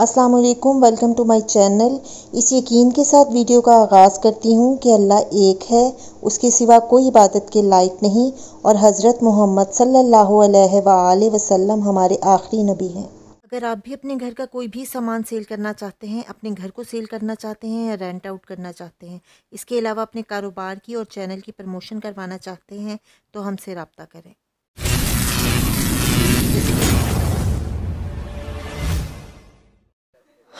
अस्सलाम वालेकुम welcome to my channel इस यकीन के साथ वीडियो का आगाज़ करती हूँ कि अल्लाह एक है उसके सिवा कोई इबादत के लायक नहीं और हज़रत मोहम्मद सल्लल्लाहु अलैहि वसल्लम हमारे आखिरी नबी हैं अगर आप भी अपने घर का कोई भी सामान सेल करना चाहते हैं अपने घर को सेल करना चाहते हैं या रेंट आउट करना चाहते हैं इसके अलावा अपने कारोबार की और चैनल की प्रमोशन करवाना चाहते हैं तो हमसे रबता करें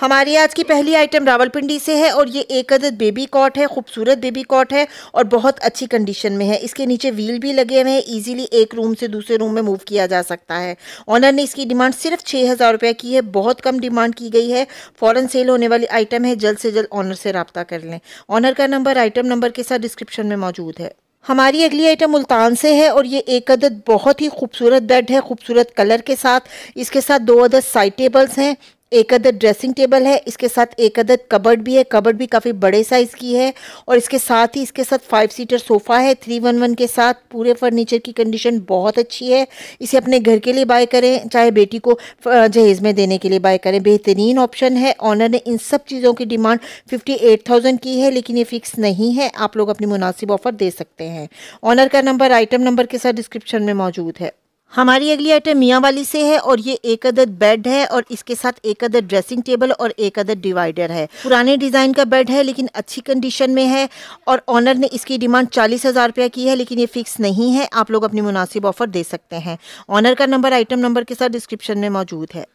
हमारी आज की पहली आइटम रावलपिंडी से है और ये एक अदद बेबी कॉट है खूबसूरत बेबी कॉट है और बहुत अच्छी कंडीशन में है इसके नीचे व्हील भी लगे हुए हैं इजीली एक रूम से दूसरे रूम में मूव किया जा सकता है ऑनर ने इसकी डिमांड सिर्फ छः हज़ार रुपये की है बहुत कम डिमांड की गई है फ़ौरन सेल होने वाली आइटम है जल्द से जल्द ऑनर से रबता कर लें ऑनर का नंबर आइटम नंबर के साथ डिस्क्रिप्शन में मौजूद है हमारी अगली आइटम मुल्तान से है और ये एक अदद बहुत ही खूबसूरत बेड है खूबसूरत कलर के साथ इसके साथ दो अदद साइड टेबल्स हैं एक अदद ड्रेसिंग टेबल है इसके साथ एक अदद कबर्ड भी है कबर्ड भी काफ़ी बड़े साइज़ की है और इसके साथ ही इसके साथ फाइव सीटर सोफ़ा है थ्री वन वन के साथ पूरे फर्नीचर की कंडीशन बहुत अच्छी है इसे अपने घर के लिए बाय करें चाहे बेटी को जहेज़ में देने के लिए बाय करें बेहतरीन ऑप्शन है ऑनर ने इन सब चीज़ों की डिमांड फिफ्टी एट थाउजेंड की है लेकिन ये फ़िक्स नहीं है आप लोग अपनी मुनासिब ऑफ़र दे सकते हैं ऑनर का नंबर आइटम नंबर के साथ डिस्क्रिप्शन में मौजूद है हमारी अगली आइटम मियाँ वाली से है और ये एक अदद बेड है और इसके साथ एक अदद ड्रेसिंग टेबल और एक अदद डिवाइडर है पुराने डिज़ाइन का बेड है लेकिन अच्छी कंडीशन में है और ऑनर ने इसकी डिमांड चालीस हज़ार रुपया की है लेकिन ये फिक्स नहीं है आप लोग अपनी मुनासिब ऑफर दे सकते हैं ऑनर का नंबर आइटम नंबर के साथ डिस्क्रिप्शन में मौजूद है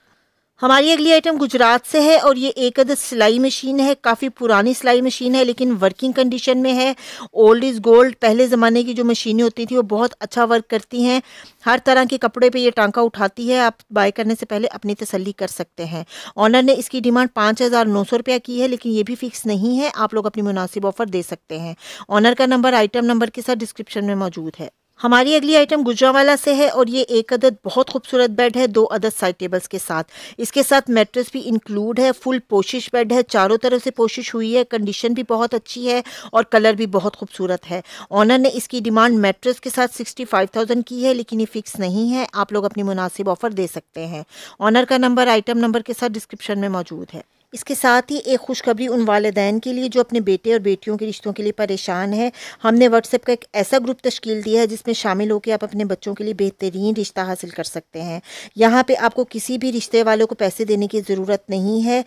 हमारी अगली आइटम गुजरात से है और ये एक अद सिलाई मशीन है काफ़ी पुरानी सिलाई मशीन है लेकिन वर्किंग कंडीशन में है ओल्ड इज़ गोल्ड पहले ज़माने की जो मशीनें होती थी वो बहुत अच्छा वर्क करती हैं हर तरह के कपड़े पे ये टांका उठाती है आप बाय करने से पहले अपनी तसल्ली कर सकते हैं ऑनर ने इसकी डिमांड पाँच हज़ार नौ सौ रुपया की है लेकिन ये भी फ़िक्स नहीं है आप लोग अपनी मुनासिब ऑफ़र दे सकते हैं ऑनर का नंबर आइटम नंबर के साथ डिस्क्रिप्शन में मौजूद है हमारी अगली आइटम गुजरावाला से है और ये एक अदद बहुत खूबसूरत बेड है दो अदद साइड टेबल्स के साथ इसके साथ मेट्रेस भी इंक्लूड है फुल पोशिश बेड है चारों तरफ से पोशिश हुई है कंडीशन भी बहुत अच्छी है और कलर भी बहुत खूबसूरत है ऑनर ने इसकी डिमांड मेट्रेस के साथ सिक्सटी फाइव थाउजेंड की है लेकिन ये फिक्स नहीं है आप लोग अपनी मुनासिब ऑफर दे सकते हैं ऑनर का नंबर आइटम नंबर के साथ डिस्क्रिप्शन में मौजूद है इसके साथ ही एक खुशखबरी उन वालदेन के लिए जो अपने बेटे और बेटियों के रिश्तों के लिए परेशान है हमने व्हाट्सएप का एक ऐसा ग्रुप तश्कील दिया है जिसमें शामिल होकर आप अपने बच्चों के लिए बेहतरीन रिश्ता हासिल कर सकते हैं यहाँ पर आपको किसी भी रिश्ते वालों को पैसे देने की ज़रूरत नहीं है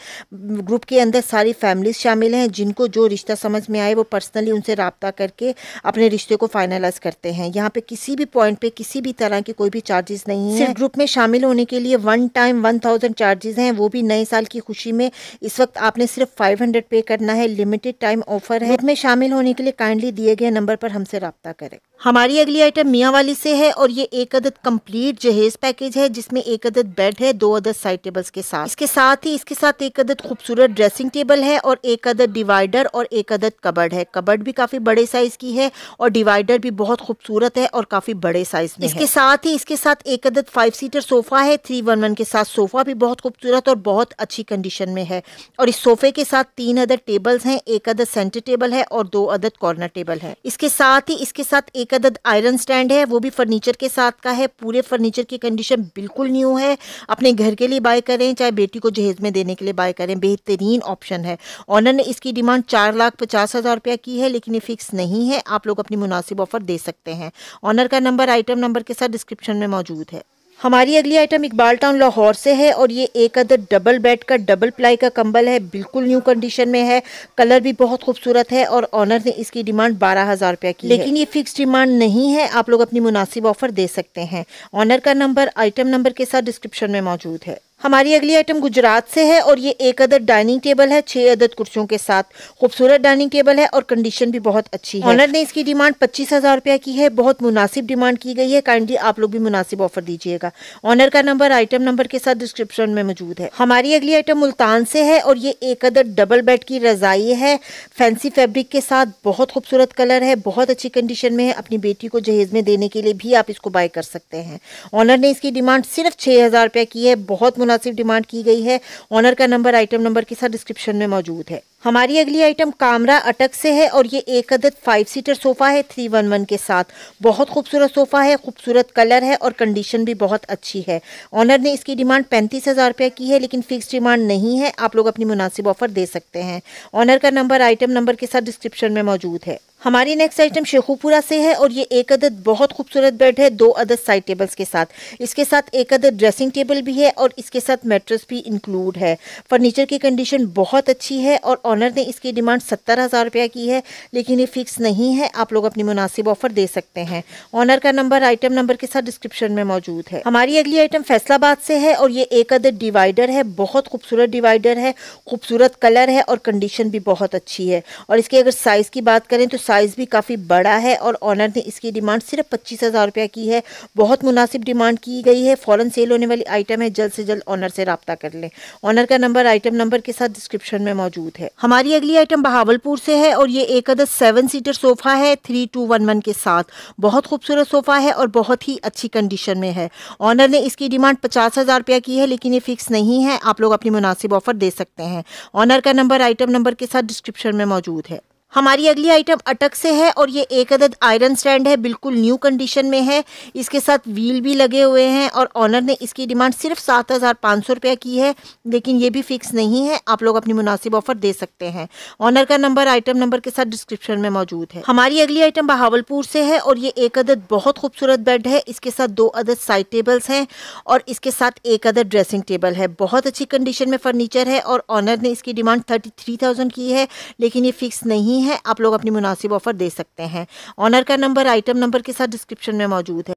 ग्रुप के अंदर सारी फैमिलीज शामिल हैं जिनको जो रिश्ता समझ में आए वो पर्सनली उनसे रबता करके अपने रिश्ते को फाइनलाइज करते हैं यहाँ पर किसी भी पॉइंट पर किसी भी तरह के कोई भी चार्जेस नहीं है ग्रुप में शामिल होने के लिए one time one thousand charges हैं वो भी नए साल की खुशी में इस वक्त आपने सिर्फ फाइव हंड्रेड पे करना है लिमिटेड टाइम ऑफर है इसमें शामिल होने के लिए काइंडली दिए गए नंबर पर हमसे रब्ता करें हमारी अगली आइटम मियाँ वाली से है और ये एक अदद कंप्लीट जहेज पैकेज है जिसमें एक अदद बेड है दो अदद साइड टेबल्स के साथ इसके साथ ही इसके साथ एक अदद खूबसूरत ड्रेसिंग टेबल है और एक अदद डिवाइडर और एक अदद कबर्ड है कबर्ड भी काफी बड़े साइज की है और डिवाइडर भी बहुत खूबसूरत है और काफी बड़े साइज में इसके साथ ही इसके साथ एक अदद फाइव सीटर सोफा है थ्री वन वन के साथ सोफा भी बहुत खूबसूरत और बहुत अच्छी कंडीशन में है है और इस सोफे के साथ तीन अदर टेबल्स हैं एक अदर सेंटर टेबल है और दो अदर कॉर्नर टेबल है इसके साथ ही इसके साथ एक अदर आयरन स्टैंड है वो भी फर्नीचर के साथ का है पूरे फर्नीचर की कंडीशन बिल्कुल न्यू है अपने घर के लिए बाय करें चाहे बेटी को जहेज में देने के लिए बाय करें बेहतरीन ऑप्शन है ऑनर ने इसकी डिमांड चार लाख पचास हज़ार रुपया की है लेकिन ये फिक्स नहीं है आप लोग अपनी मुनासिब ऑफर दे सकते हैं ऑनर का नंबर आइटम नंबर के साथ डिस्क्रिप्शन में मौजूद है हमारी अगली आइटम इकबाल टाउन लाहौर से है और ये एक अदर डबल बेड का डबल प्लाई का कंबल है बिल्कुल न्यू कंडीशन में है कलर भी बहुत खूबसूरत है और ऑनर ने इसकी डिमांड बारह हज़ार रुपया की लेकिन ये फिक्स डिमांड नहीं है आप लोग अपनी मुनासिब ऑफर दे सकते हैं ऑनर का नंबर आइटम नंबर के साथ डिस्क्रिप्शन में मौजूद है हमारी अगली आइटम गुजरात से है और ये एक अदद डाइनिंग टेबल है छह अदद कुर्सियों के साथ खूबसूरत डाइनिंग टेबल है और कंडीशन भी बहुत अच्छी है ऑनर ने इसकी डिमांड पच्चीस हजार रुपया की है बहुत मुनासिब डिमांड की गई है काइंडली आप लोग भी मुनासिब ऑफर दीजिएगा ऑनर का नंबर आइटम नंबर के साथ डिस्क्रिप्शन में मौजूद है हमारी अगली आइटम मुल्तान से है और ये एक अदद डबल बेड की रजाई है फैंसी फेब्रिक के साथ बहुत खूबसूरत कलर है बहुत अच्छी कंडीशन में है अपनी बेटी को जहेज में देने के लिए भी आप इसको बाय कर सकते हैं ऑनर ने इसकी डिमांड सिर्फ छह हजार रुपया की है बहुत मुनासिब डिमांड की गई है ऑनर का नंबर आइटम नंबर के साथ डिस्क्रिप्शन में मौजूद है हमारी अगली आइटम कामरा अटक से है और ये एक अदद फाइव सीटर सोफ़ा है थ्री वन वन के साथ बहुत खूबसूरत सोफ़ा है खूबसूरत कलर है और कंडीशन भी बहुत अच्छी है ऑनर ने इसकी डिमांड पैंतीस हज़ार रुपये की है लेकिन फिक्स डिमांड नहीं है आप लोग अपनी मुनासिब ऑफ़र दे सकते हैं ऑनर का नंबर आइटम नंबर के साथ डिस्क्रिप्शन में मौजूद है हमारी नेक्स्ट आइटम शेखुपुरा से है और ये एक अदद बहुत खूबसूरत बेड है दो अदद साइड टेबल्स के साथ इसके साथ एक अदद ड्रेसिंग टेबल भी है और इसके साथ मेट्रस भी इंक्लूड है फर्नीचर की कंडीशन बहुत अच्छी है और ऑनर ने इसकी डिमांड सत्तर हज़ार रुपया की है लेकिन ये फिक्स नहीं है आप लोग अपनी मुनासिब ऑफर दे सकते हैं ऑनर का नंबर आइटम नंबर के साथ डिस्क्रिप्शन में मौजूद है हमारी अगली आइटम फैसलाबाद से है और ये एक अदद डिवाइडर है बहुत खूबसूरत डिवाइडर है खूबसूरत कलर है और कंडीशन भी बहुत अच्छी है और इसकी अगर साइज़ की बात करें तो साइज़ भी काफ़ी बड़ा है और ऑनर ने इसकी डिमांड सिर्फ पच्चीस हज़ार रुपया की है बहुत मुनासिब डिमांड की गई है फ़ौरन सेल होने वाली आइटम है जल्द से जल्द ऑनर से रबता कर लें ऑनर का नंबर आइटम नंबर के साथ डिस्क्रिप्शन में मौजूद है हमारी अगली आइटम बहावलपुर से है और ये एक अदर सेवन सीटर सोफ़ा है थ्री टू वन वन के साथ बहुत खूबसूरत सोफ़ा है और बहुत ही अच्छी कंडीशन में है ऑनर ने इसकी डिमांड पचास हज़ार रुपया की है लेकिन ये फिक्स नहीं है आप लोग अपनी मुनासिब ऑफर दे सकते हैं ऑनर का नंबर आइटम नंबर के साथ डिस्क्रिप्शन में मौजूद है हमारी अगली आइटम अटक से है और ये एक अदद आयरन स्टैंड है बिल्कुल न्यू कंडीशन में है इसके साथ व्हील भी लगे हुए हैं और ऑनर ने इसकी डिमांड सिर्फ सात हज़ार पाँच सौ रुपया की है लेकिन ये भी फिक्स नहीं है आप लोग अपनी मुनासिब ऑफर दे सकते हैं ऑनर का नंबर आइटम नंबर के साथ डिस्क्रिप्शन में मौजूद है हमारी अगली आइटम बहावलपुर से है और ये एक अदद बहुत खूबसूरत बेड है इसके साथ दो अदद साइड टेबल्स हैं और इसके साथ एक अदद ड्रेसिंग टेबल है बहुत अच्छी कंडीशन में फर्नीचर है और ऑनर ने इसकी डिमांड थर्टी थ्री थाउजेंड की है लेकिन ये फिक्स नहीं नहीं है आप लोग अपनी मुनासिब ऑफर दे सकते हैं ऑनर का नंबर आइटम नंबर के साथ डिस्क्रिप्शन में मौजूद है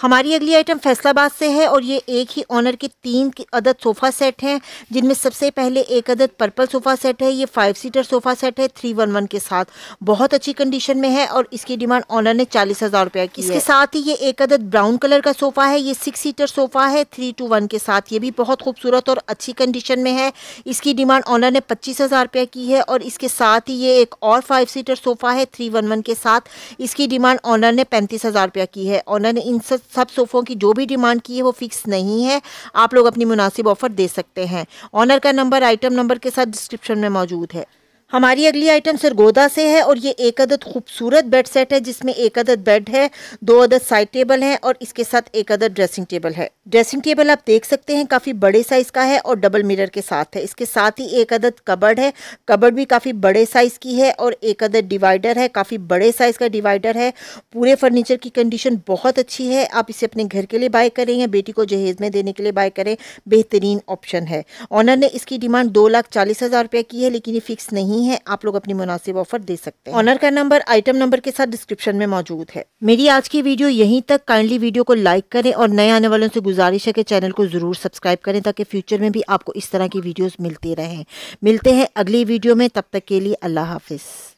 हमारी अगली आइटम फैसलाबाद से है और ये एक ही ऑनर के तीन की अदद सोफ़ा सेट हैं जिनमें सबसे पहले एक अदद पर्पल सोफ़ा सेट है ये फाइव सीटर सोफ़ा सेट है थ्री वन वन के साथ बहुत अच्छी कंडीशन में है और इसकी डिमांड ऑनर ने चालीस हज़ार रुपया की इसके साथ ही ये एक अदद ब्राउन कलर का सोफ़ा है ये सिक्स सीटर सोफ़ा है थ्री टू वन के साथ ये भी बहुत खूबसूरत और अच्छी कंडीशन में है इसकी डिमांड ऑनर ने पच्चीस हज़ार रुपया की है और इसके साथ ही ये एक और फाइव सीटर सोफ़ा है थ्री वन वन के साथ इसकी डिमांड ऑनर ने पैंतीस हज़ार रुपया की है ऑनर ने इन सब सब सोफ़ों की जो भी डिमांड की है वो फिक्स नहीं है आप लोग अपनी मुनासिब ऑफ़र दे सकते हैं ऑनर का नंबर आइटम नंबर के साथ डिस्क्रिप्शन में मौजूद है हमारी अगली आइटम सरगोदा से है और ये एक अदद खूबसूरत बेड सेट है जिसमें एक अदद बेड है दो अदद साइड टेबल है और इसके साथ एक अदद ड्रेसिंग टेबल है ड्रेसिंग टेबल आप देख सकते हैं काफ़ी बड़े साइज़ का है और डबल मिरर के साथ है इसके साथ ही एक अदद कबर्ड है कबर्ड भी काफ़ी बड़े साइज़ की है और एक अदद डिवाइडर है काफ़ी बड़े साइज़ का डिवाइडर है पूरे फर्नीचर की कंडीशन बहुत अच्छी है आप इसे अपने घर के लिए बाय करें या बेटी को जहेज में देने के लिए बाय करें बेहतरीन ऑप्शन है ऑनर ने इसकी डिमांड दो लाख चालीस हज़ार रुपये की है लेकिन ये फिक्स नहीं नहीं है आप लोग अपनी मुनासिब ऑफर दे सकते हैं ऑनर का नंबर आइटम नंबर के साथ डिस्क्रिप्शन में मौजूद है मेरी आज की वीडियो यहीं तक काइंडली वीडियो को लाइक करें और नए आने वालों से गुजारिश है कि चैनल को जरूर सब्सक्राइब करें ताकि फ्यूचर में भी आपको इस तरह की वीडियोज मिलती रहें मिलते हैं अगली वीडियो में तब तक के लिए अल्लाह हाफिज़